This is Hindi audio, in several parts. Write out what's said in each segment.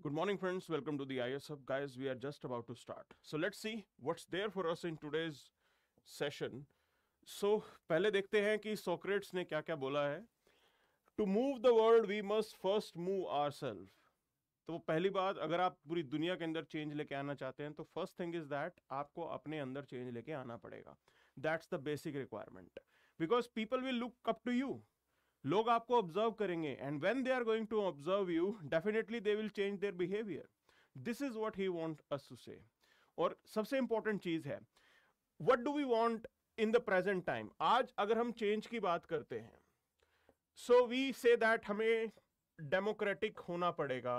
Good morning friends, welcome to the ISF. Guys, we are just about to start. So let's see what's there for us in today's session. So पहले देखते हैं कि socrates ने क्या क्या बोला है to move the world we must first move ourselves तो वो पहली बात अगर आप पूरी दुनिया के अंदर चेंज लेके आना चाहते हैं तो फर्स्ट थिंग इज दैट आपको अपने अंदर चेंज लेके आना पड़ेगा that's the basic requirement because people will look up to you लोग आपको ऑब्जर्व करेंगे and when they are going to observe you definitely they will change their behaviour this is what he want us to say और सबसे इंपॉर्टेंट चीज है what do we want in the present time आज अगर हम चेंज की बात करते हैं सो वी से दैट हमें डेमोक्रेटिक होना पड़ेगा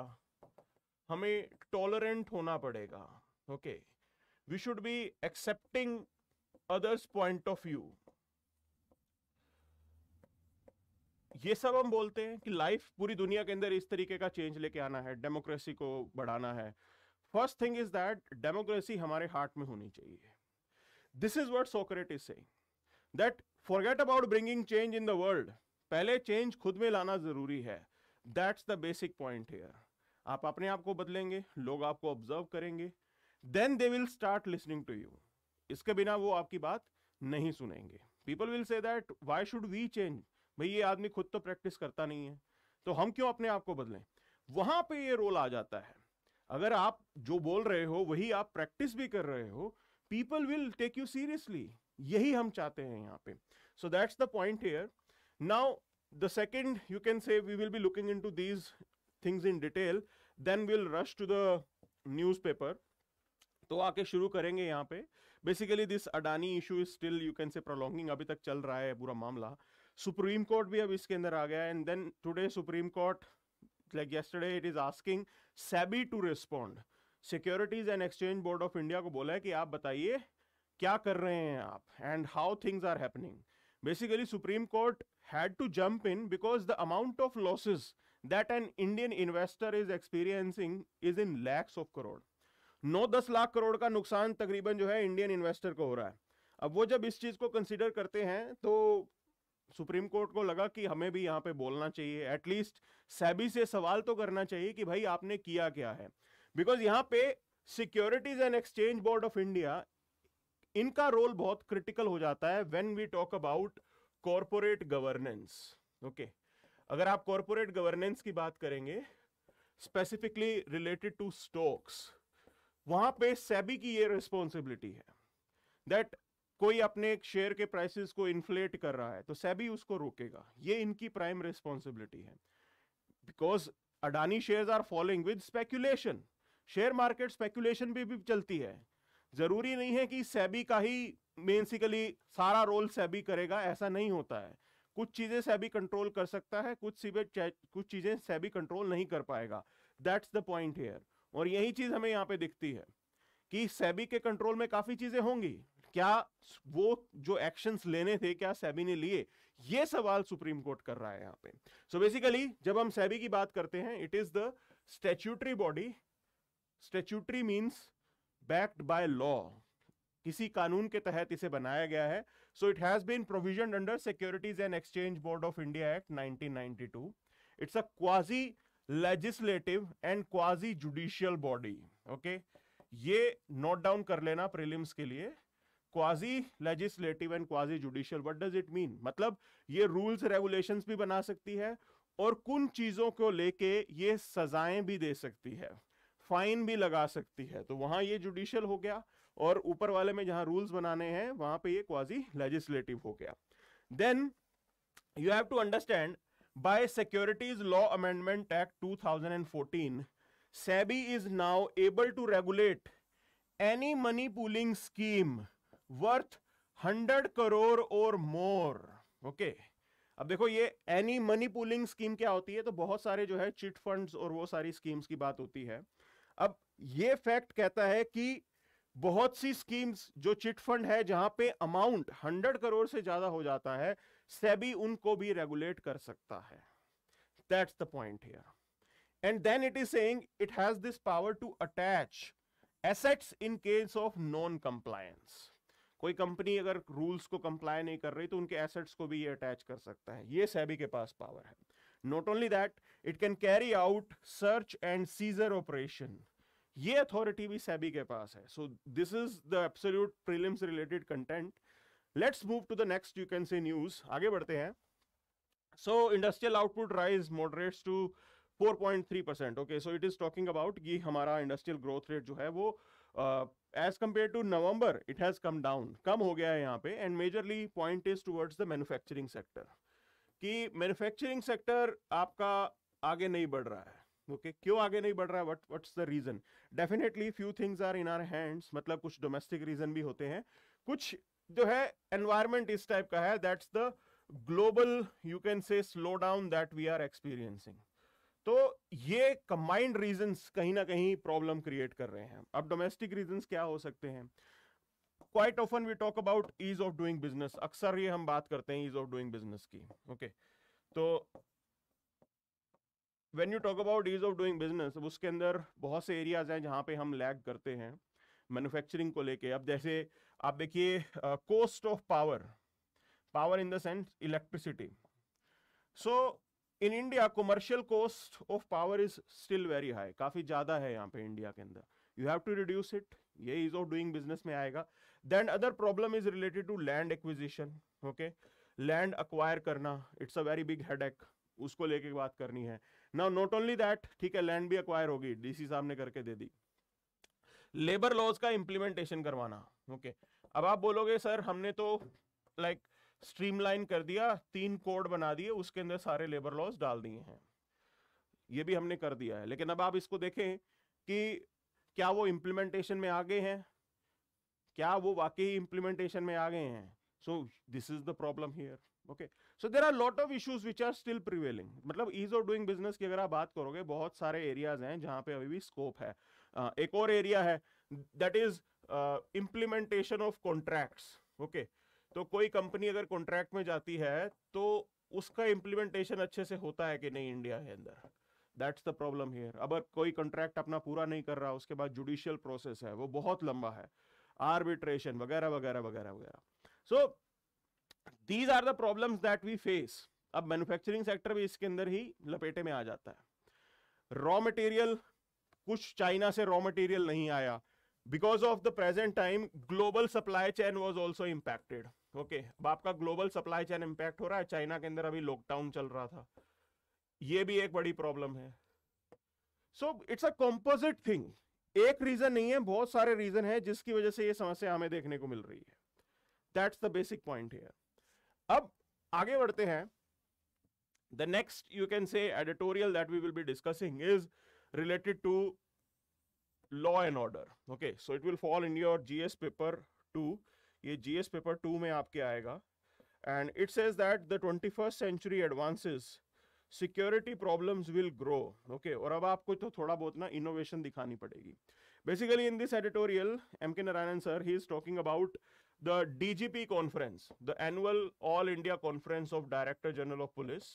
हमें टॉलरेंट होना पड़ेगा okay we should be accepting others point of view ये सब हम बोलते हैं कि लाइफ पूरी दुनिया के अंदर इस तरीके का चेंज लेके आना है डेमोक्रेसी को बढ़ाना है first thing is that democracy हमारे हार्ट में होनी चाहिए this is what Socrates is saying that forget about bringing change in the world पहले चेंज खुद में लाना जरूरी है that's the basic point here आप अपने आप को बदलेंगे लोग आपको ऑब्जर्व करेंगे then they will start listening to you इसके बिना वो आपकी बात नहीं सुनेंगे people will say that why should we change भाई ये आदमी खुद तो प्रैक्टिस करता नहीं है तो हम क्यों अपने आप को बदलें वहां पे ये रोल आ जाता है अगर आप जो बोल रहे हो वही आप प्रैक्टिस भी कर रहे हो people will take you seriously यही हम चाहते हैं यहाँ पे so that's the point here now the second you can say we will be looking in to these things in detail then will rush to the newspaper तो आके शुरू करेंगे यहाँ पे basically this Adani issue is still you can say prolonging अभी तक चल रहा है पूरा मामला सुप्रीम कोर्ट भी अब इसके अंदर आ गया and then today supreme court like yesterday it is asking SEBI to respond securities and exchange board of India को बोला है कि आप बताइए क्या कर रहे हैं आप and how things are happening basically supreme court had to jump in because the amount of losses that an Indian investor is experiencing is in lakhs of crore नौ दस लाख करोड़ का नुकसान तकरीबन जो है इंडियन इन्वेस्टर को हो रहा है अब वो जब इस चीज़ को कंसिडर करते हैं तो सुप्रीम कोर्ट को लगा कि हमें भी यहाँ पे बोलना चाहिए एटलीस्ट सैबी से सवाल तो करना चाहिए कि भाई आपने किया क्या है बिकॉज यहाँ पे securities and exchange board of India इनका रोल बहुत क्रिटिकल हो जाता है when we talk about corporate governance okay अगर आप कॉरपोरेट गवर्नेंस की बात करेंगे स्पेसिफिकली रिलेटेड टू स्टॉक्स वहां पे सेबी की ये रिस्पॉन्सिबिलिटी है दैट कोई अपने एक शेयर के प्राइसेस को इन्फ्लेट कर रहा है तो सेबी उसको रोकेगा ये इनकी प्राइम रिस्पॉन्सिबिलिटी है because Adani share are following with speculation share market speculation भी, भी चलती है जरूरी नहीं है कि सेबी का ही बेसिकली सारा रोल सेबी करेगा ऐसा नहीं होता है कुछ चीज़ें सेबी कंट्रोल कर सकता है कुछ सीबे कुछ चीज़ें सेबी कंट्रोल नहीं कर पाएगा दैट्स द पॉइंट हेयर और यही चीज़ हमें यहाँ पे दिखती है कि सेबी के कंट्रोल में काफ़ी चीज़ें होंगी क्या वो जो एक्शंस लेने थे क्या सेबी ने लिए ये सवाल सुप्रीम कोर्ट कर रहा है यहाँ पे सो so बेसिकली जब हम सेबी की बात करते हैं it is the statutory body statutory means backed by law किसी कानून के तहत इसे बनाया गया है so it has been provision under securities and exchange board of India act 1992 it's a quasi legislative and quasi judicial body okay ये नोट डाउन कर लेना प्रीलिम्स के लिए quasi legislative and quasi judicial what does it mean मतलब ये रूल्स रेगुलेशंस भी बना सकती है और कुन चीजों को लेके ये सजाएं भी दे सकती है फाइन भी लगा सकती है तो वहां ये जुडिशियल हो गया और ऊपर वाले में जहां रूल्स बनाने हैं वहां पे ये क्वाजी लेजिस्लेटिव हो गया then you have to understand by securities law amendment act 2014 SEBI is now able to regulate any money pooling scheme worth hundred crore और मोर ओके अब देखो ये एनी मनी पुलिंग स्कीम क्या होती है तो बहुत सारे जो है चिट फंड्स और वो सारी स्कीम्स की बात होती है अब ये फैक्ट कहता है कि बहुत सी स्कीम्स जो चिट फंड है जहां पे अमाउंट हंड्रेड करोड़ से ज्यादा हो जाता है सेबी उनको भी रेगुलेट कर सकता है that's the point here and then it is saying it has this power to attach assets in case of non compliance कोई कंपनी अगर रूल्स को कंप्लाई नहीं कर रही तो उनके एसेट्स को भी ये अटैच कर सकता है ये सैबी के पास पावर है not only that it can carry out search and seizure operation ये अथॉरिटी भी सैबी के पास है so this is the absolute prelims related content let's move to the next you can say news आगे बढ़ते हैं so industrial output rise moderates to 4.3 percent okay so it is talking about कि हमारा इंडस्ट्रियल ग्रोथ रेट जो है वो as compare to November it has come down कम हो गया है यहाँ पे and majorly point is towards the manufacturing sector कि मैन्युफैक्चरिंग सेक्टर आपका आगे नहीं बढ़ रहा है ओके okay, क्यों आगे नहीं बढ़ रहा है what what's the reason definitely few things are in our hands मतलब कुछ डोमेस्टिक रीजन भी होते हैं कुछ जो है एनवायरमेंट इस टाइप का है that's the global you can say slow down that we are experiencing तो ये कंबाइंड रीजंस कहीं ना कहीं प्रॉब्लम क्रिएट कर रहे हैं अब डोमेस्टिक रीजंस क्या हो सकते हैं quite often we talk about ease of doing business अक्सर ये हम बात करते हैं ईज ऑफ डूइंग बिजनेस की ओके okay. तो when you talk about ease of doing business उसके अंदर बहुत से एरियाज हैं जहाँ पे हम लैग करते हैं मैन्युफैक्चरिंग को लेके अब जैसे आप देखिए cost of power power in the sense electricity so in India commercial cost of power is still very high काफी ज्यादा है यहाँ पे इंडिया के अंदर you have to reduce it ये इज ऑफ डूइंग बिजनेस में आएगा then other problem is related to land acquisition okay land acquire करना it's a very big head उसको लेके बात करनी है नाउ नॉट ओनली दैट ठीक है लैंड भी अक्वायर होगी डीसी साहब ने करके दे दी लेबर लॉज का इंप्लीमेंटेशन करवाना ओके okay. अब आप बोलोगे सर हमने तो लाइक like, स्ट्रीमलाइन कर दिया तीन कोड बना दिए उसके अंदर सारे लेबर लॉज डाल दिए हैं ये भी हमने कर दिया है लेकिन अब आप इसको देखें कि क्या वो इम्प्लीमेंटेशन में आगे हैं क्या वो वाकई इम्प्लीमेंटेशन में आ गए हैं so this is the problem here okay so there are lot of issues which are still prevailing मतलब ईज ऑफ डूइंग बिजनेस की अगर आप बात करोगे बहुत सारे एरियाज हैं जहां पे अभी भी स्कोप है uh, एक और एरिया है that is implementation of contracts okay तो कोई कंपनी अगर कॉन्ट्रैक्ट में जाती है तो उसका इम्प्लीमेंटेशन अच्छे से होता है कि नहीं इंडिया के अंदर दैट्स द प्रॉब्लम हियर अगर कोई कॉन्ट्रैक्ट अपना पूरा नहीं कर रहा उसके बाद जुडिशियल प्रोसेस है वो बहुत लंबा है आर्बिट्रेशन वगैरह वगैरह वगैरह वगैरह so these are the problems that we face अब मैन्युफैक्चरिंग सेक्टर भी इसके अंदर ही लपेटे में आ जाता है रॉ मटेरियल कुछ चाइना से रॉ मटेरियल नहीं आया because of the present time global supply chain was also impacted okay अब आपका ग्लोबल सप्लाई चेन इम्पैक्ट हो रहा है चाइना के अंदर अभी लॉकडाउन चल रहा था ये भी एक बड़ी प्रॉब्लम है so it's a composite thing एक रीजन नहीं है बहुत सारे रीजन है जिसकी वजह से ये समस्या हमें देखने को मिल रही है that's the basic point here अब आगे बढ़ते हैं the next you can say editorial that we will be discussing is related to law and order okay so it will fall in your G S paper two ये जी एस पेपर टू में आपके आएगा and it says that the twenty first century advances security problems will grow okay और अब आपको तो थोड़ा बहुत ना इनोवेशन दिखानी पड़ेगी basically in this editorial M K Narayanan sir he is talking about the D G P conference the annual all India conference of director general of police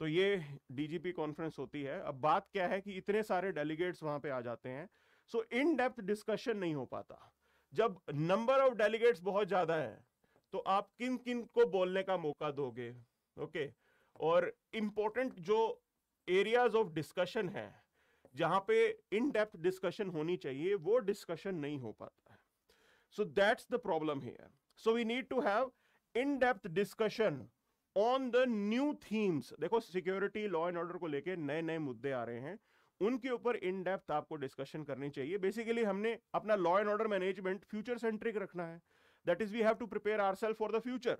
तो ये डी जी पी कॉन्फ्रेंस होती है अब बात क्या है कि इतने सारे डेलीगेट्स वहाँ पे आ जाते हैं सो इन डेप्थ डिस्कशन नहीं हो पाता जब नंबर ऑफ डेलीगेट्स बहुत ज्यादा है तो आप किन किन को बोलने का मौका दोगे ओके okay? और इम्पोर्टेंट जो एरियाज ऑफ डिस्कशन है जहां पे इन डेप्थ डिस्कशन होनी चाहिए वो डिस्कशन नहीं हो पाता है so that's the problem here so we need to have in depth discussion on the new themes देखो सिक्योरिटी लॉ एंड ऑर्डर को लेके नए नए मुद्दे आ रहे हैं उनके ऊपर इन डेप्थ आपको डिस्कशन करनी चाहिए बेसिकली हमने अपना law and order management future centric रखना है that is we have to prepare ourself for the future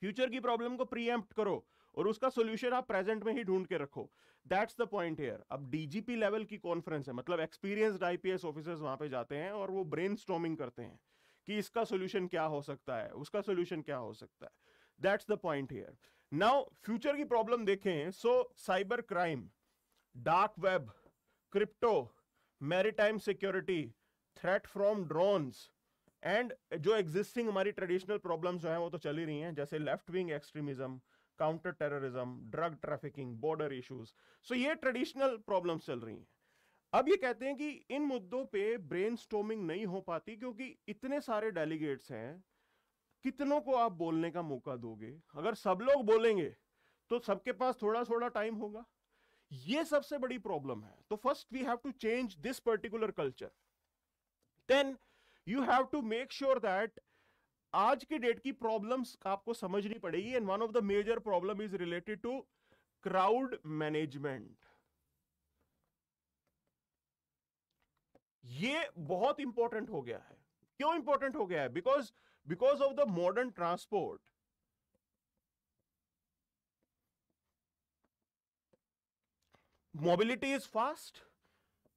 future की प्रॉब्लम को प्रीएम्प्ट करो और उसका सोल्यूशन आप प्रेजेंट में ही ढूंढ के रखो दैट्स द पॉइंट हेयर अब डीजीपी लेवल की कॉन्फ्रेंस है मतलब एक्सपीरियंस्ड आईपीएस ऑफिसर्स वहां पे जाते हैं और वो ब्रेन करते हैं कि इसका सोल्यूशन क्या हो सकता है उसका सोल्यूशन क्या हो सकता है that's the point here now future की प्रॉब्लम देखें so cyber crime dark web crypto maritime security threat from drones and जो एग्जिस्टिंग हमारी ट्रेडिशनल प्रॉब्लम्स जो हैं वो तो चली रही हैं जैसे left wing extremism counter terrorism drug trafficking border issues so ये ट्रेडिशनल प्रॉब्लम्स चल रही हैं अब ये कहते हैं कि इन मुद्दों पे ब्रेन नहीं हो पाती क्योंकि इतने सारे डेलीगेट्स हैं कितनों को आप बोलने का मौका दोगे अगर सब लोग बोलेंगे तो सबके पास थोड़ा थोड़ा टाइम होगा ये सबसे बड़ी प्रॉब्लम है तो first we have to change this particular culture then you have to make sure that आज की डेट की प्रॉब्लम्स आपको समझनी पड़ेगी and one of the major problem is related to crowd management ये बहुत इंपॉर्टेंट हो गया है क्यों इंपॉर्टेंट हो गया है because because of the modern transport mobility is fast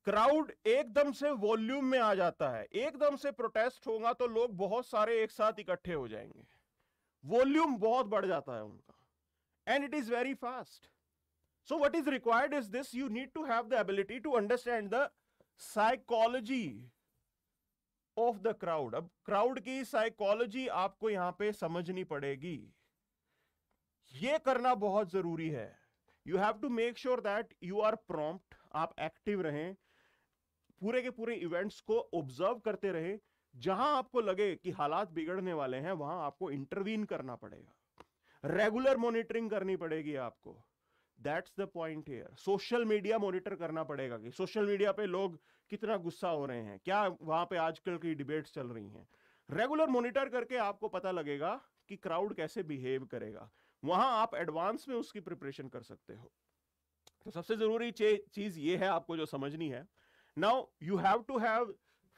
crowd एकदम से वॉल्यूम में आ जाता है एकदम से प्रोटेस्ट होगा तो लोग बहुत सारे एक साथ इकट्ठे हो जाएंगे वॉल्यूम बहुत बढ़ जाता है उनका and it is very fast so what is required is this you need to have the ability to understand the psychology of the crowd अब क्राउड की साइकोलॉजी आपको यहां पे समझनी पड़ेगी ये करना बहुत जरूरी है you have to make sure that you are prompt आप एक्टिव रहें पूरे के पूरे इवेंट्स को ऑब्जर्व करते रहे जहां आपको लगे कि हालात बिगड़ने वाले हैं वहां आपको इंटरवीन करना पड़ेगा रेगुलर मॉनिटरिंग करनी पड़ेगी आपको that's the point here social media monitor करना पड़ेगा कि सोशल मीडिया पे लोग कितना गुस्सा हो रहे हैं क्या वहां पे आजकल की डिबेट्स चल रही हैं रेगुलर मॉनिटर करके आपको पता लगेगा कि क्राउड कैसे बिहेव करेगा वहां आप एडवांस में उसकी प्रिपरेशन कर सकते हो तो सबसे जरूरी चीज ये है आपको जो समझनी है now you have to have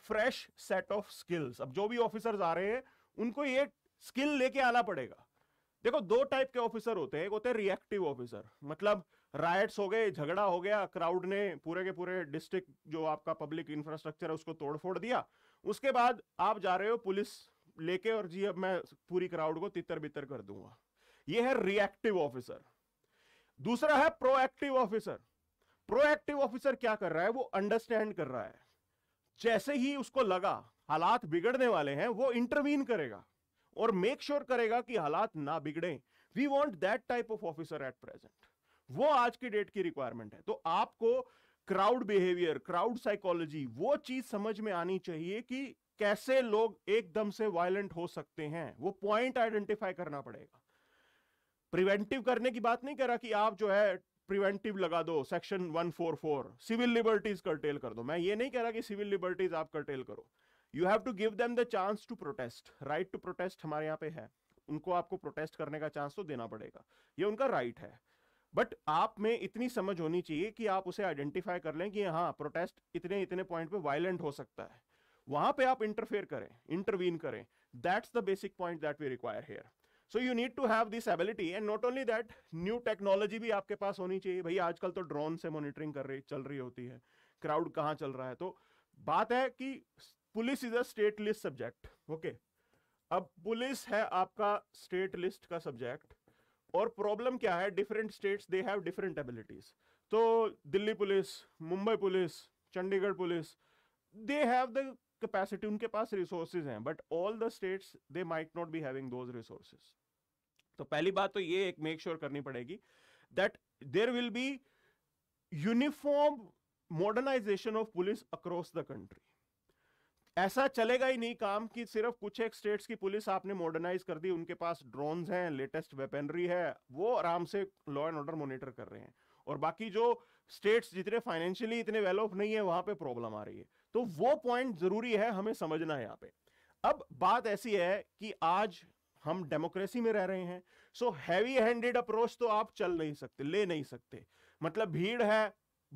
fresh set of skills अब जो भी ऑफिसर्स आ रहे हैं उनको ये स्किल लेके आना पड़ेगा देखो दो टाइप के ऑफिसर होते हैं एक होते हैं रिएक्टिव ऑफिसर मतलब रायट्स हो गए झगड़ा हो गया क्राउड ने पूरे के पूरे डिस्ट्रिक्ट जो आपका पब्लिक इंफ्रास्ट्रक्चर है उसको तोड़ फोड़ दिया उसके बाद आप जा रहे हो पुलिस लेके और जी अब मैं पूरी क्राउड को तितर बितर कर दूंगा ये है रिएक्टिव ऑफिसर दूसरा है प्रोएक्टिव ऑफिसर प्रोएक्टिव ऑफिसर क्या कर रहा है वो अंडरस्टैंड कर रहा है जैसे ही उसको लगा हालात बिगड़ने वाले हैं वो इंटरवीन करेगा और मेक श्योर sure करेगा कि हालात ना बिगड़े we want that type of officer at present वो आज की डेट की रिक्वायरमेंट है तो आपको क्राउड बिहेवियर क्राउड साइकोलॉजी वो चीज समझ में आनी चाहिए कि कैसे लोग एकदम से वायलेंट हो सकते हैं वो पॉइंट आइडेंटिफाई करना पड़ेगा प्रिवेंटिव करने की बात नहीं कर रहा कि आप जो है प्रिवेंटिव लगा दो सेक्शन 144 सिविल लिबर्टीज कर्टेल कर दो मैं ये नहीं कह रहा कि सिविल लिबर्टीज आप कर्टेल करो you have to give them the chance to protest right to protest हमारे यहाँ पे है उनको आपको प्रोटेस्ट करने का चांस तो देना पड़ेगा ये उनका राइट right है बट आप में इतनी समझ होनी चाहिए कि आप उसे आइडेंटिफाई कर लें कि हाँ प्रोटेस्ट इतने इतने पॉइंट पे वायलेंट हो सकता है वहां पे आप इंटरफेयर करें इंटरवीन करें that's the basic point that we require here so you need to have this ability and not only that new technology भी आपके पास होनी चाहिए भाई आजकल तो ड्रोन से मॉनिटरिंग कर रही चल रही होती है क्राउड कहाँ चल रहा है तो बात है कि police is a state list subject okay अब पुलिस है आपका स्टेट लिस्ट का सब्जेक्ट और प्रॉब्लम क्या है different states they have different abilities तो Delhi police Mumbai police Chandigarh police they have the capacity उनके पास रिसोर्सेज हैं but all the states they might not be having those resources तो पहली बात तो ये एक मेक श्योर sure करनी पड़ेगी that there will be uniform modernisation of police across the country ऐसा चलेगा ही नहीं काम कि सिर्फ कुछ एक स्टेट्स की पुलिस आपने मॉडर्नाइज कर दी उनके पास ड्रोन्स हैं लेटेस्ट वेपनरी है वो आराम से लॉ एंड ऑर्डर मॉनिटर कर रहे हैं और बाकी जो स्टेट्स जितने फाइनेंशियली इतने वेल ऑफ नहीं है वहां पे प्रॉब्लम आ रही है तो वो पॉइंट जरूरी है हमें समझना है यहाँ पे अब बात ऐसी है कि आज हम डेमोक्रेसी में रह रहे हैं सो हैवी हैंडेड अप्रोच तो आप चल नहीं सकते ले नहीं सकते मतलब भीड़ है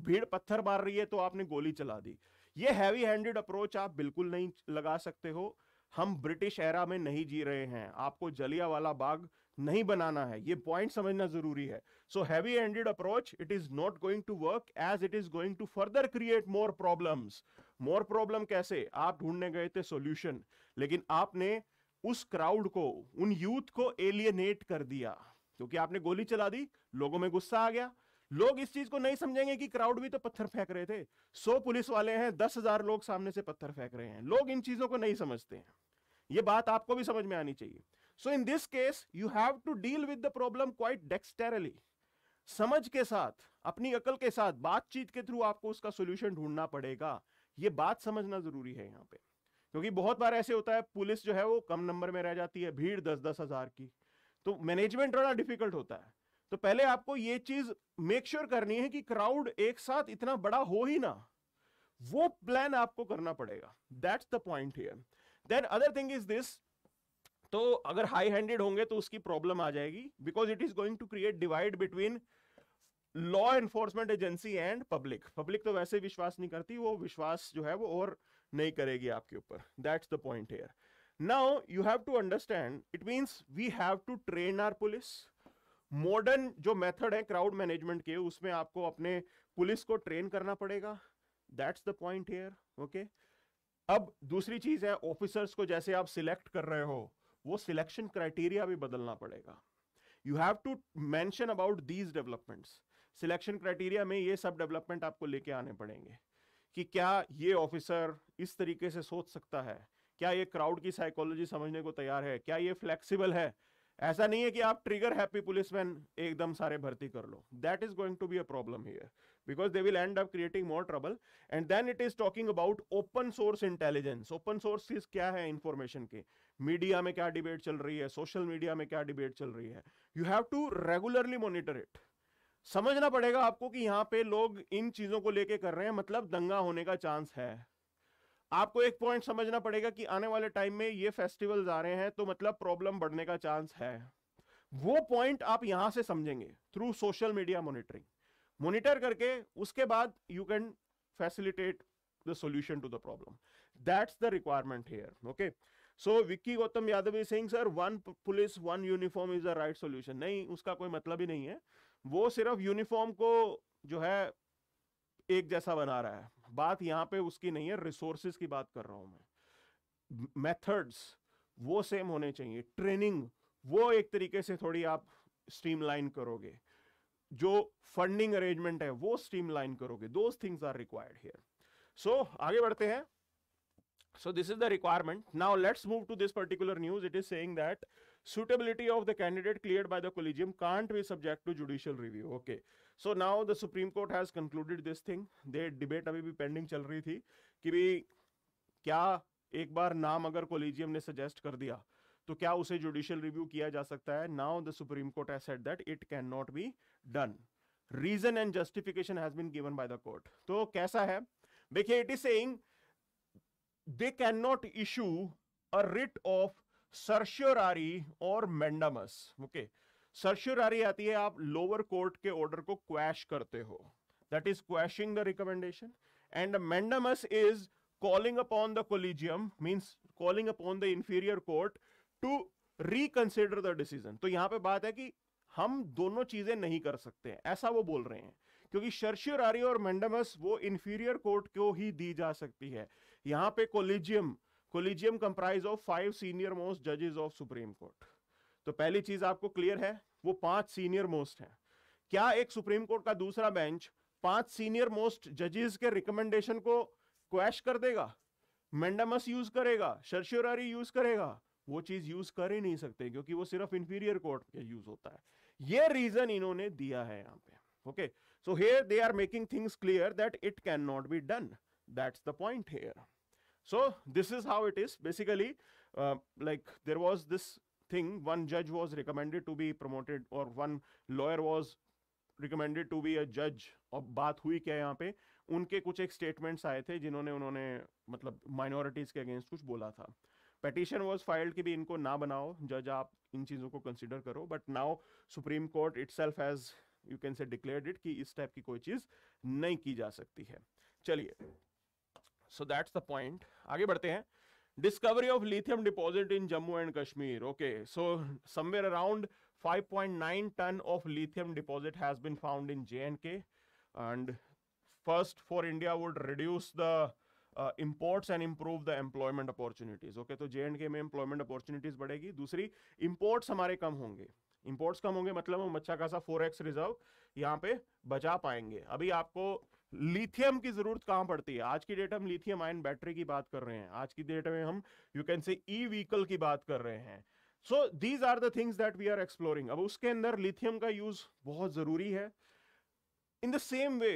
भीड़ पत्थर मार रही है तो आपने गोली चला दी ये हैवी हैंडेड अप्रोच आप बिल्कुल नहीं लगा सकते हो हम ब्रिटिश एरा में नहीं जी रहे हैं आपको जलिया वाला बाग नहीं बनाना है ये पॉइंट समझना जरूरी है so heavy handed approach it is not going to work as it is going to further create more problems more problem कैसे आप ढूंढने गए थे सॉल्यूशन लेकिन आपने उस क्राउड को उन यूथ को एलियनेट कर दिया क्योंकि आपने गोली चला दी लोगों में गुस्सा आ गया लोग इस चीज को नहीं समझेंगे कि क्राउड भी तो पत्थर फेंक रहे थे सौ पुलिस वाले हैं दस हजार लोग सामने से पत्थर फेंक रहे हैं लोग इन चीजों को नहीं समझते हैं ये बात आपको भी समझ में आनी चाहिए so in this case you have to deal with the problem quite dexterously समझ के साथ अपनी अकल के साथ बातचीत के थ्रू आपको उसका सोल्यूशन ढूंढना पड़ेगा ये बात समझना जरूरी है यहाँ पे क्योंकि बहुत बार ऐसे होता है पुलिस जो है वो कम नंबर में रह जाती है भीड़ दस दस हजार की तो मैनेजमेंट थोड़ा डिफिकल्ट होता है तो पहले आपको ये चीज मेक श्योर करनी है कि क्राउड एक साथ इतना बड़ा हो ही ना वो प्लान आपको करना पड़ेगा that's the point here then other thing is this तो अगर हाई हैंडेड होंगे तो उसकी प्रॉब्लम आ जाएगी because it is going to create divide between law enforcement agency and public public तो वैसे विश्वास नहीं करती वो विश्वास जो है वो और नहीं करेगी आपके ऊपर that's the point here now you have to understand it means we have to train our police modern जो मेथड है क्राउड मैनेजमेंट के उसमें आपको अपने पुलिस को ट्रेन करना पड़ेगा that's the point here okay अब दूसरी चीज है ऑफिसर्स को जैसे आप सिलेक्ट कर रहे हो वो सिलेक्शन क्राइटेरिया भी बदलना पड़ेगा you have to mention about these developments selection criteria में ये सब डेवलपमेंट आपको लेके आने पड़ेंगे कि क्या ये ऑफिसर इस तरीके से सोच सकता है क्या ये क्राउड की साइकोलॉजी समझने को तैयार है क्या ये फ्लेक्सिबल है ऐसा नहीं है कि आप ट्रिगर हैप्पी पुलिसमैन एकदम सारे भर्ती कर लो that is going to be a problem here because they will end up creating more trouble and then it is talking about open source intelligence open source क्या है इंफॉर्मेशन के मीडिया में क्या डिबेट चल रही है सोशल मीडिया में क्या डिबेट चल रही है you have to regularly monitor it समझना पड़ेगा आपको कि यहाँ पे लोग इन चीज़ों को लेके कर रहे हैं मतलब दंगा होने का चांस है आपको एक पॉइंट समझना पड़ेगा कि आने वाले टाइम में ये फेस्टिवल्स आ रहे हैं तो मतलब प्रॉब्लम बढ़ने का चांस है वो पॉइंट आप यहां से समझेंगे through social media monitoring monitor करके उसके बाद you can facilitate the solution to the problem that's the requirement here okay so Vicky Gautam Yadav is saying sir one police one uniform is the right solution नहीं उसका कोई मतलब ही नहीं है वो सिर्फ यूनिफॉर्म को जो है एक जैसा बना रहा है बात यहाँ पे उसकी नहीं है रिसोर्सेज की बात कर रहा हूँ मैं मेथड्स वो सेम होने चाहिए ट्रेनिंग वो एक तरीके से थोड़ी आप स्ट्रीमलाइन करोगे जो फंडिंग अरेंजमेंट है वो स्ट्रीमलाइन करोगे those things are required here so आगे बढ़ते हैं so this is the requirement now let's move to this particular news it is saying that suitability of the candidate cleared by the collegium can't be subject to judicial review okay so now the supreme court has concluded this thing they debate abhi bhi pending chal rahi thi ki bhi kya ek bar naam agar collegium ne suggest kar diya to kya use judicial review kiya ja sakta hai now the supreme court has said that it cannot be done reason and justification has been given by the court to kaisa hai dekhiye it is saying they cannot issue a writ of certiorari or mandamus okay सर्श्योरारी आती है आप लोअर कोर्ट के ऑर्डर को क्वैश करते हो that is quashing the recommendation and mandamus is calling upon the collegium means calling upon the inferior court to reconsider the decision तो यहां पे बात है कि हम दोनों चीजें नहीं कर सकते ऐसा वो बोल रहे हैं क्योंकि शर्शियरारी और मेंडमस वो इंफीरियर कोर्ट को ही दी जा सकती है यहां पे collegium collegium comprise of five senior most जजेस ऑफ सुप्रीम कोर्ट तो पहली चीज आपको क्लियर है वो पांच सीनियर मोस्ट है क्या एक सुप्रीम कोर्ट का दूसरा बेंच पांच सीनियर मोस्ट जजेस के रिकमेंडेशन को क्वैश कर देगा मेंडामस यूज करेगा शर्श्योरारी यूज करेगा वो चीज यूज कर ही नहीं सकते क्योंकि वो सिर्फ इंफीरियर कोर्ट के यूज होता है ये रीजन इन्होंने दिया है यहां पे okay so here they are making things clear that it can not be done That's the point here. So this is how it is. Basically, uh, like there was this thing, one judge was recommended to be promoted or one lawyer was recommended to be a judge और बात हुई क्या यहाँ पे उनके कुछ एक स्टेटमेंट्स आए थे जिन्होंने उन्होंने मतलब माइनॉरिटीज़ के अगेंस्ट कुछ बोला था पटिशन वॉज फाइल्ड कि भी इनको ना बनाओ जज आप इन चीज़ों को कंसिडर करो but now supreme court itself has you can say declare it कि इस टाइप की कोई चीज़ नहीं की जा सकती है चलिए सो दैट्स द पॉइंट आगे बढ़ते हैं discovery of lithium deposit in Jammu and Kashmir okay so somewhere around 5.9 ton of lithium deposit has been found in J and K and first for India would reduce the imports and improve the employment opportunities okay तो जे एंड के में एम्प्लॉयमेंट अपॉर्चुनिटीज बढ़ेगी दूसरी इम्पोर्ट्स हमारे कम होंगे इम्पोर्ट्स कम होंगे मतलब हम अच्छा खासा फोर एक्स रिजर्व यहाँ पे बचा पाएंगे अभी आपको लिथियम की जरूरत कहां पड़ती है आज की डेट में लिथियम आयन बैटरी की बात कर रहे हैं आज की डेट में हम यू कैन से ई व्हीकल की बात कर रहे हैं so these are the things that we are exploring अब उसके अंदर लिथियम का यूज बहुत जरूरी है in the same way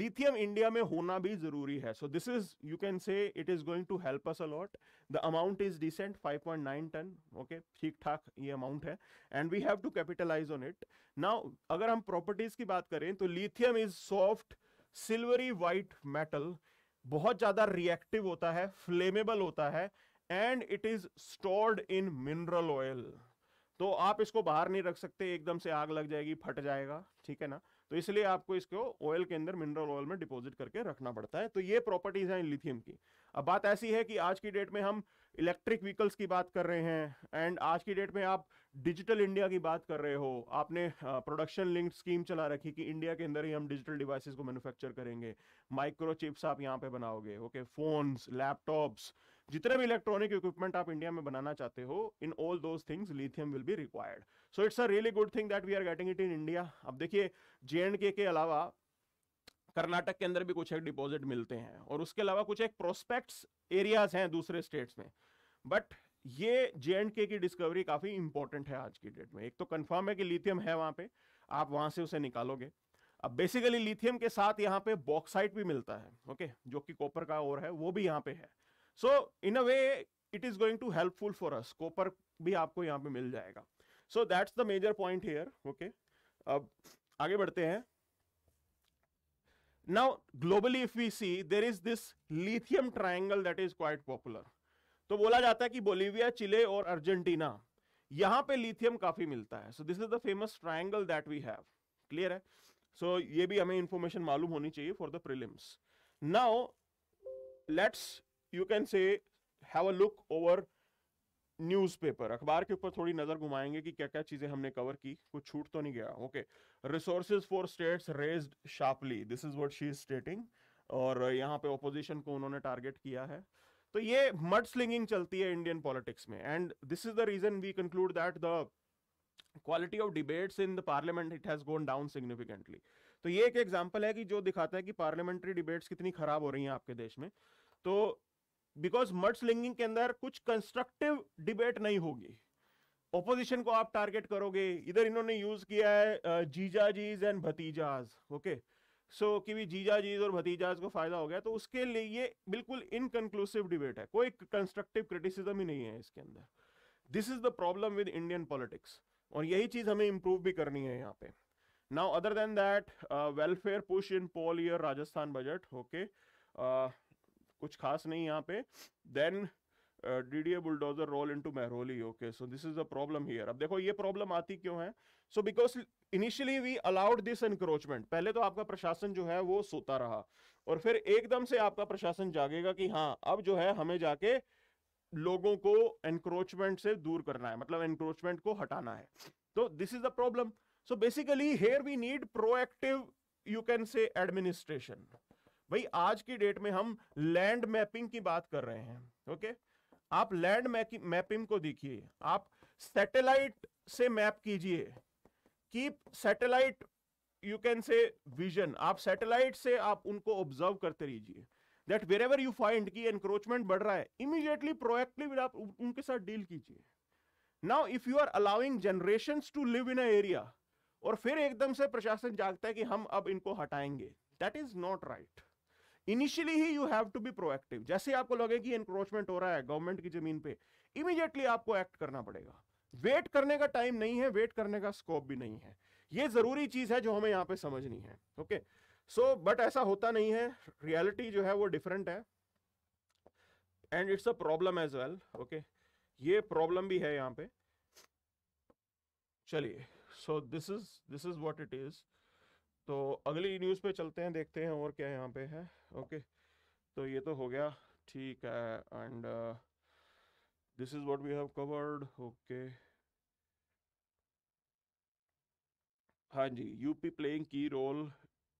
lithium India में होना भी जरूरी है so this is you can say it is going to help us a lot the amount is decent 5.9 ton okay ठीक ठाक ये अमाउंट है and we have to capitalise on it now अगर हम प्रॉपर्टीज की बात करें तो lithium is soft silvery white metal बहुत ज्यादा रिएक्टिव होता है फ्लेमेबल होता है and it is stored in mineral oil तो आप इसको बाहर नहीं रख सकते एकदम से आग लग जाएगी फट जाएगा ठीक है ना तो इसलिए आपको इसको ऑयल के अंदर मिनरल ऑयल में डिपॉजिट करके रखना पड़ता है तो ये प्रॉपर्टीज हैं लिथियम की अब बात ऐसी है कि आज की डेट में हम इलेक्ट्रिक व्हीकल्स की बात कर रहे हैं एंड आज की डेट में आप डिजिटल इंडिया की बात कर रहे हो आपने प्रोडक्शन लिंक स्कीम चला रखी कि इंडिया के अंदर ही हम डिजिटल डिवाइसेस को मैन्युफैक्चर करेंगे माइक्रोचिप्स आप यहाँ पे बनाओगे ओके फोन्स लैपटॉप्स जितने भी इलेक्ट्रॉनिक इक्विपमेंट आप इंडिया में बनाना चाहते हो in all those things lithium will be required so it's a really good thing that we are getting it in India अब देखिए जे के अलावा कर्नाटक के अंदर भी कुछ एक डिपॉजिट मिलते हैं और उसके अलावा कुछ एक प्रोस्पेक्ट्स एरियाज हैं दूसरे स्टेट्स में बट ये जे एंड के की डिस्कवरी काफ़ी इंपॉर्टेंट है आज की डेट में एक तो कंफर्म है कि लिथियम है वहां पे आप वहां से उसे निकालोगे अब बेसिकली लिथियम के साथ यहाँ पे बॉक्साइट भी मिलता है ओके जो कि कॉपर का और है वो भी यहाँ पे है so in a way it is going to helpful for us copper भी आपको यहाँ पे मिल जाएगा so that's the major point here okay अब आगे बढ़ते हैं Now, globally, if we see, there is this lithium triangle that is quite popular. तो बोला जाता है कि बोलीविया चिले और अर्जेंटीना यहां पे लिथियम काफी मिलता है so this is the famous triangle that we have clear है सो so, ये भी हमें इंफॉर्मेशन मालूम होनी चाहिए for the prelims now let's you can say have a look over newspaper अखबार के ऊपर थोड़ी नज़र घुमाएंगे कि क्या क्या चीज़ें हमने कवर की कुछ छूट तो नहीं गया okay resources for states raised sharply this is what she is stating और यहाँ पे ओपोजिशन को उन्होंने टारगेट किया है तो ये मड स्लिंगिंग चलती है इंडियन पॉलिटिक्स में and this is the reason we conclude that the quality of debates in the parliament it has gone down significantly तो ये एक एग्जाम्पल है कि जो दिखाता है कि पार्लियामेंट्री डिबेट्स कितनी खराब हो रही हैं आपके देश में तो बिकॉज मर्ड स्लिंगिंग के अंदर कुछ कंस्ट्रक्टिव डिबेट नहीं होगी ऑपोजिशन को आप टारगेट करोगे इधर इन्होंने यूज किया है uh, जीजा जीज एंड भतीजाज ओके सो कि भी जीजा जीज और भतीजाज को फायदा हो गया तो उसके लिए ये बिल्कुल इनकनक्लूसिव डिबेट है कोई कंस्ट्रक्टिव क्रिटिसिज्म ही नहीं है इसके अंदर this is the problem with Indian politics और यही चीज हमें इंप्रूव भी करनी है यहाँ पे now other than that welfare push in poll year Rajasthan budget okay कुछ खास नहीं यहाँ पे then D D A bulldozer roll into Mehrauli okay so this is the problem here अब देखो ये प्रॉब्लम आती क्यों है so because initially we allowed this encroachment पहले तो आपका प्रशासन जो है वो सोता रहा और फिर एकदम से आपका प्रशासन जागेगा कि हाँ अब जो है हमें जाके लोगों को एनक्रोचमेंट से दूर करना है मतलब एनक्रोचमेंट को हटाना है तो this is the problem so basically here we need proactive you can say administration भाई आज की डेट में हम लैंड मैपिंग की बात कर रहे हैं ओके आप लैंड मैपिंग को देखिए आप सैटेलाइट से मैप कीजिए keep satellite you can say vision आप सैटेलाइट से आप उनको ऑब्जर्व करते रहिए that wherever you find की एनक्रोचमेंट बढ़ रहा है इमीडिएटली प्रोएक्टिव आप उनके साथ डील कीजिए now if you are allowing generation to live in area और फिर एकदम से प्रशासन जागता है कि हम अब इनको हटाएंगे that is not right initially ही you have to be proactive जैसे आपको लगे कि इंक्रोचमेंट हो रहा है गवर्नमेंट की जमीन पे इमीडिएटली आपको एक्ट करना पड़ेगा वेट करने का टाइम नहीं है वेट करने का स्कोप भी नहीं है ये जरूरी चीज है जो हमें यहाँ पे समझनी है ओके सो बट ऐसा होता नहीं है रियलिटी जो है वो डिफरेंट है and it's a problem as well okay ये प्रॉब्लम भी है यहाँ पे चलिए so this is this is what it is तो अगली न्यूज़ पे चलते हैं देखते हैं और क्या यहाँ पे है ओके तो ये तो हो गया ठीक है and this is what we have covered okay हाँ जी UP playing key role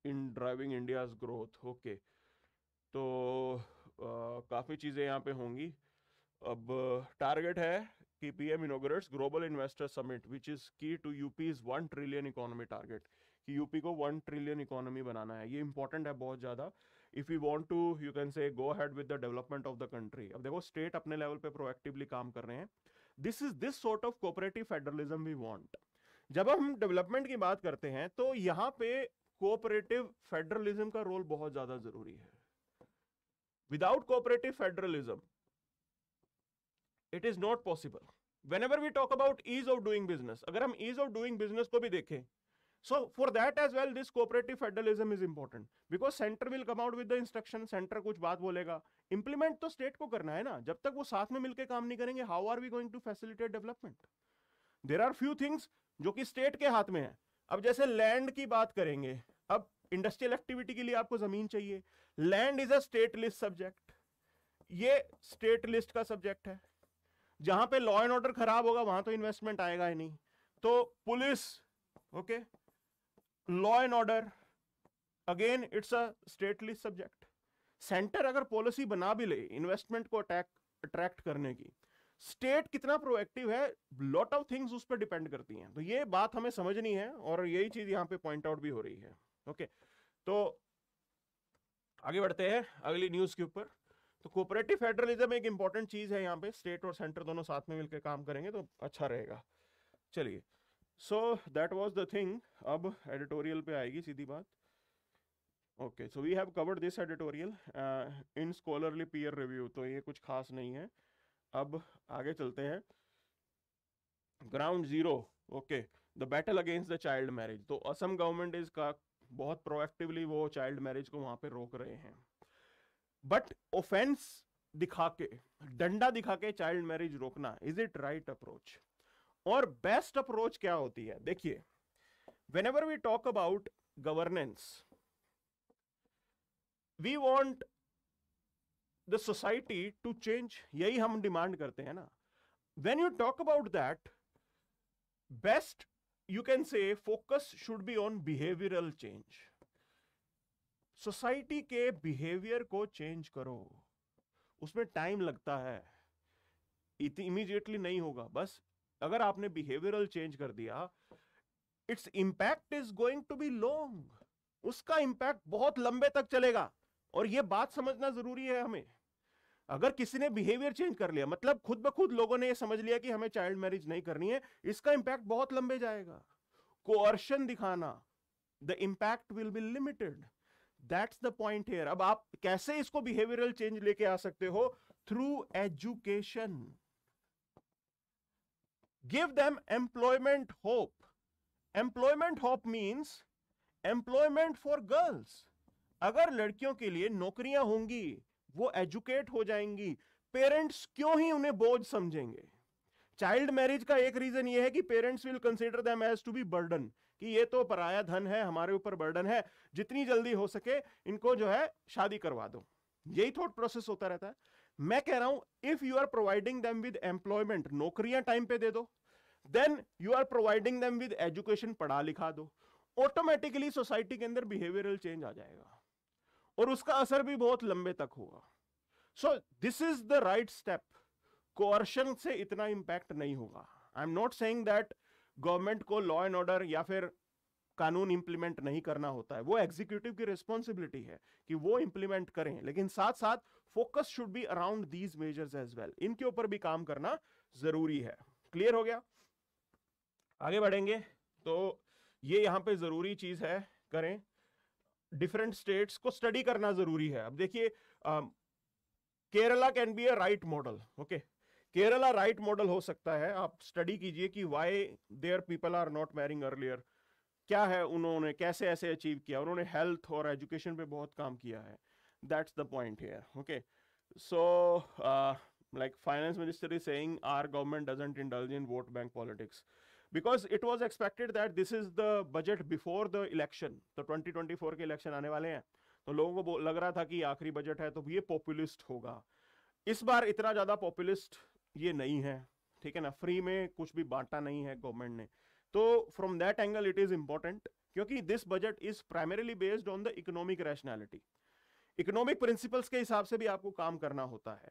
in driving India growth okay तो uh, काफ़ी चीज़ें यहाँ पे होंगी अब टारगेट uh, है कि PM inaugurates global investor summit which is key to UP's one trillion economy target कि यूपी को वन ट्रिलियन इकोनॉमी बनाना है ये इंपॉर्टेंट है बहुत ज़्यादा if you want to you can say go ahead with the development of the country अब देखो स्टेट अपने लेवल पे प्रोएक्टिवली काम कर रहे हैं this is this sort of cooperative federalism we want जब हम डेवलपमेंट की बात करते हैं तो यहाँ पे कोऑपरेटिव फेडरलिज्म का रोल बहुत ज़्यादा ज़रूरी है without cooperative federalism it is not possible whenever we talk about ease of doing business अगर हम ईज ऑफ डूइंग बिजनेस को भी देखें so for that as well this cooperative federalism is important because center will come out with the instruction center kuch baat bolega implement to state ko karna hai na jab tak wo साथ mein milke kaam nahi karenge how are we going to facilitate development there are few things jo ki state ke हाथ mein hai ab jaise land ki baat karenge ab industrial activity ke liye aapko zameen chahiye land is a state list subject ये स्टेट लिस्ट का सब्जेक्ट है जहां पे लॉ एंड ऑर्डर खराब होगा वहां तो इन्वेस्टमेंट आएगा ही नहीं तो police okay okay, law and order again it's a state list subject centre अगर पॉलिसी बना भी ले इन्वेस्टमेंट को अटैक अट्रैक्ट करने की स्टेट कितना प्रोएक्टिव है लॉट ऑफ थिंग्स उस पर डिपेंड करती हैं तो ये बात हमें समझनी है और यही चीज यहाँ पे पॉइंट आउट भी हो रही है ओके तो आगे बढ़ते हैं अगली न्यूज के ऊपर तो कोऑपरेटिव फेडरलिज्म एक इंपॉर्टेंट चीज है यहाँ पे स्टेट और सेंटर दोनों साथ में मिलकर काम करेंगे तो अच्छा रहेगा चलिए so that was the thing अब एडिटोरियल पे आएगी सीधी बात okay so we have covered this editorial in scholarly peer review तो ये कुछ खास नहीं है अब आगे चलते हैं ground zero okay the battle against the child marriage तो असम गवर्नमेंट इज का बहुत प्रोएक्टिवली वो चाइल्ड मैरिज को वहां पे रोक रहे हैं बट ऑफेंस दिखा के डंडा दिखा के चाइल्ड मैरिज रोकना इज इट राइट अप्रोच और बेस्ट अप्रोच क्या होती है देखिए whenever we talk about governance we want the society to change यही हम डिमांड करते हैं ना when you talk about that best you can say focus should be on behavioural change society के बिहेवियर को चेंज करो उसमें टाइम लगता है इमीडिएटली नहीं होगा बस अगर आपने बिहेवियरल चेंज कर दिया its impact is going to be long उसका इंपैक्ट बहुत लंबे तक चलेगा और यह बात समझना जरूरी है हमें अगर किसी ने बिहेवियर चेंज कर लिया मतलब खुद ब खुद लोगों ने यह समझ लिया कि हमें चाइल्ड मैरिज नहीं करनी है इसका इंपैक्ट बहुत लंबे जाएगा कोअर्शन दिखाना the impact will be limited that's the point here अब आप कैसे इसको बिहेवियरल चेंज लेके आ सकते हो through education give them employment hope employment hope means employment for girls अगर लड़कियों के लिए नौकरियां होंगी वो एजुकेट हो जाएंगी पेरेंट्स क्यों ही उन्हें बोझ समझेंगे चाइल्ड मैरिज का एक रीजन ये है कि parents will consider them as to be burden कि ये तो पराया धन है हमारे ऊपर बर्डन है जितनी जल्दी हो सके इनको जो है शादी करवा दो यही थॉट प्रोसेस होता रहता है मैं कह रहा हूं if you are providing them with employment नौकरियां टाइम पे दे दो then you are providing them with education पढ़ा लिखा दो ऑटोमेटिकली सोसाइटी के अंदर बिहेवियरल चेंज आ जाएगा और उसका असर भी बहुत लंबे तक होगा so this is the right step coercion से इतना इंपैक्ट नहीं होगा I am not saying that government को लॉ एंड ऑर्डर या फिर कानून इंप्लीमेंट नहीं करना होता है वो एग्जीक्यूटिव की रिस्पॉन्सिबिलिटी है कि वो इंप्लीमेंट करें लेकिन साथ साथ focus should be around these measures as well इनके ऊपर भी काम करना जरूरी है क्लियर हो गया आगे बढ़ेंगे तो ये यहाँ पे जरूरी चीज है करें डिफरेंट स्टेट्स को स्टडी करना जरूरी है अब देखिए Kerala can be a right model okay Kerala right model हो सकता है आप स्टडी कीजिए कि why there people are not marrying earlier क्या है उन्होंने कैसे ऐसे अचीव किया उन्होंने हेल्थ और एजुकेशन पे बहुत काम किया है that's the point here okay so uh, like finance minister is saying our government doesn't indulge in vote bank politics because it was expected that this is the budget before the election तो 2024 के इलेक्शन आने वाले हैं तो लोगों को लग रहा था कि आखिरी बजट है तो ये पॉपुलिस्ट होगा इस बार इतना ज़्यादा पॉपुलिस्ट ये नहीं है ठीक है ना फ्री में कुछ भी बांटा नहीं है गवर्नमेंट ने तो from that angle it is important क्योंकि this budget is primarily based on the economic rationality economic principles के हिसाब से भी आपको काम करना होता है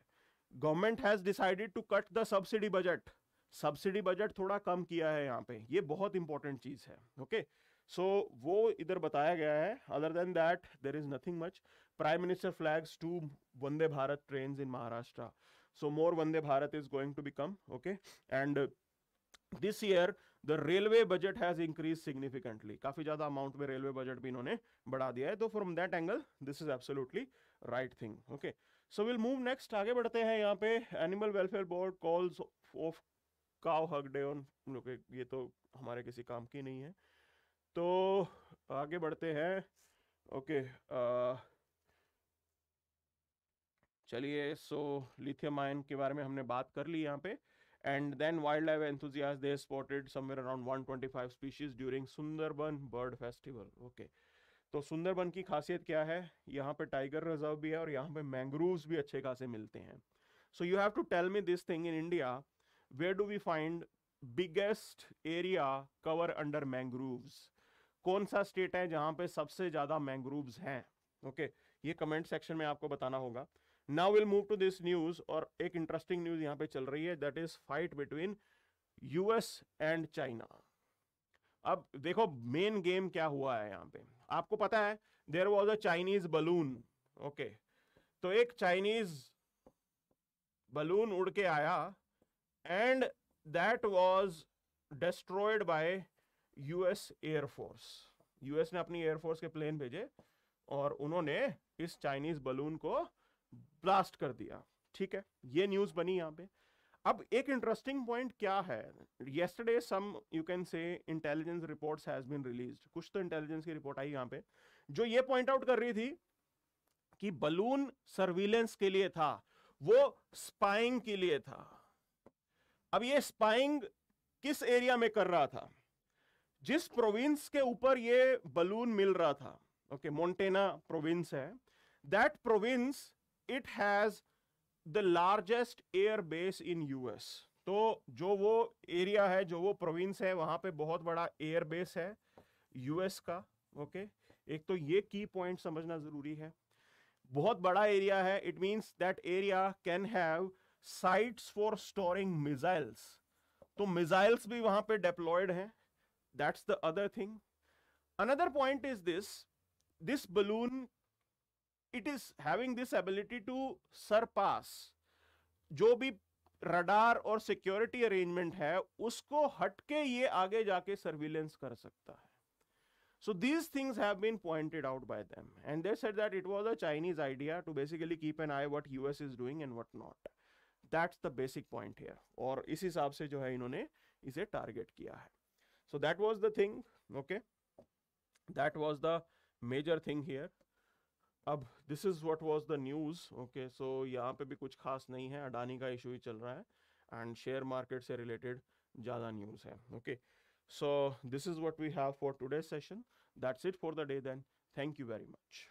government has decided to cut the subsidy budget subsidy budget थोड़ा कम किया है यहाँ पे ये बहुत इंपॉर्टेंट चीज है ओके सो वो इधर बताया गया है other than that there is nothing much prime minister flags to Vande Bharat train in Maharashtra so more Vande Bharat is going to become okay and this year the railway budget has increase significantly काफी ज्यादा अमाउंट में रेलवे बजट भी इन्होंने बढ़ा दिया है तो from that angle this is absolutely right thing okay so will move next आगे बढ़ते हैं यहाँ पे animal welfare board calls off cow hug day on ये तो हमारे किसी काम की नहीं है तो आगे बढ़ते हैं ओके चलिए सो लिथियम आयन के बारे में हमने बात कर ली यहाँ पे And then wildlife enthusiasts, they spotted somewhere around 125 species during Sundarban Bird Festival. Okay. तो सुंदरबन की खासियत क्या है यहाँ पे टाइगर रिजर्व भी है और यहाँ पे मैंग्रोव्स भी अच्छे खासे मिलते हैं so you have to tell me this thing in India where do we find biggest area cover under mangroves कौन सा स्टेट है जहाँ पे सबसे ज़्यादा मैंग्रोव्स हैं ओके okay, ये कमेंट सेक्शन में आपको बताना होगा now will move to this news और एक इंटरेस्टिंग न्यूज यहाँ पे चल रही है that is fight between US and China अब देखो मेन गेम क्या हुआ है यहाँ पे आपको पता है there was a Chinese balloon okay तो एक चाइनीज बलून उड़ के आया and that was destroyed by US air force US ने अपनी एयरफोर्स के प्लेन भेजे और उन्होंने इस चाइनीज बलून को ब्लास्ट कर दिया ठीक है ये न्यूज बनी यहाँ पे अब एक इंटरेस्टिंग पॉइंट क्या है yesterday some you can say intelligence reports has been released कुछ तो इंटेलिजेंस की रिपोर्ट आई यहाँ पे जो ये पॉइंट आउट कर रही थी कि बलून सर्विलेंस के लिए था वो स्पाइंग के लिए था अब ये स्पाइंग किस एरिया में कर रहा था जिस प्रोविंस के ऊपर ये बलून मिल रहा था ओके मोन्टेना प्रोविंस है that province it has the largest air base in US तो जो वो एरिया है जो वो प्रोविंस है वहां पे बहुत बड़ा एयर बेस है यूएस का ओके okay? एक तो ये की पॉइंट समझना ज़रूरी है बहुत बड़ा एरिया है it means that area can have sites for storing missiles तो मिसाइल्स भी वहां पे डेप्लॉयड हैं that's the other thing another point is this this balloon it is having this ability to surpass जो भी रडार और सिक्योरिटी अरेंजमेंट है उसको हटके ये आगे जाके सर्विलेंस कर सकता है so these things have been pointed out by them and they said that it was a chinese idea to basically keep an eye what us is doing and what not that's the basic point here aur is hisab se jo hai inhone ise target kiya hai so that was the thing okay that was the major thing here अब this is what was the news okay so यहाँ पे भी कुछ खास नहीं है अडानी का इशू ही चल रहा है एंड शेयर मार्केट से रिलेटेड ज़्यादा न्यूज़ है okay so this is what we have for today session that's it for the day then thank you very much